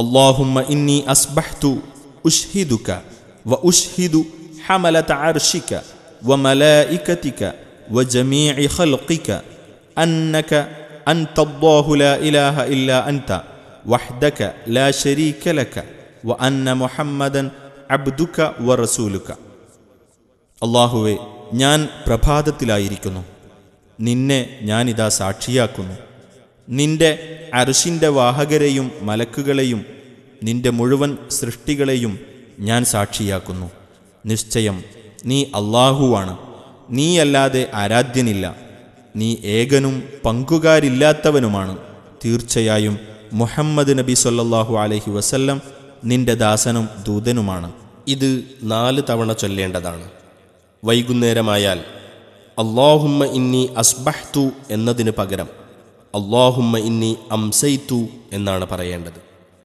اللهم إني أصبحت أشهدك وأشهد حملة عرشك وملائكتك وجميع خلقك أنك أنت الله لا إله إلا أنت وحدك لا شريك لك وأن محمدا عبدك ورسولك അള്ളാഹുവെ ഞാൻ പ്രഭാതത്തിലായിരിക്കുന്നു നിന്നെ ഞാനിതാ സാക്ഷിയാക്കുന്നു നിന്റെ അർഷിൻ്റെ വാഹകരെയും മലക്കുകളെയും നിന്റെ മുഴുവൻ സൃഷ്ടികളെയും ഞാൻ സാക്ഷിയാക്കുന്നു നിശ്ചയം നീ അള്ളാഹുവാണ് നീയല്ലാതെ ആരാധ്യനില്ല നീ ഏകനും പങ്കുകാരില്ലാത്തവനുമാണ് തീർച്ചയായും മുഹമ്മദ് നബി സൊല്ലാഹു അലഹി വസല്ലം നിന്റെ ദാസനും ദൂതനുമാണ് ഇത് നാല് തവണ ചൊല്ലേണ്ടതാണ് വൈകുന്നേരമായാൽ അള്ളാഹുമ്മ ഇന്നി അസ്ബഹ്തു എന്നതിന് പകരം അള്ളാഹുമ്മ ഇന്നി അംസൈത്തു എന്നാണ് പറയേണ്ടത്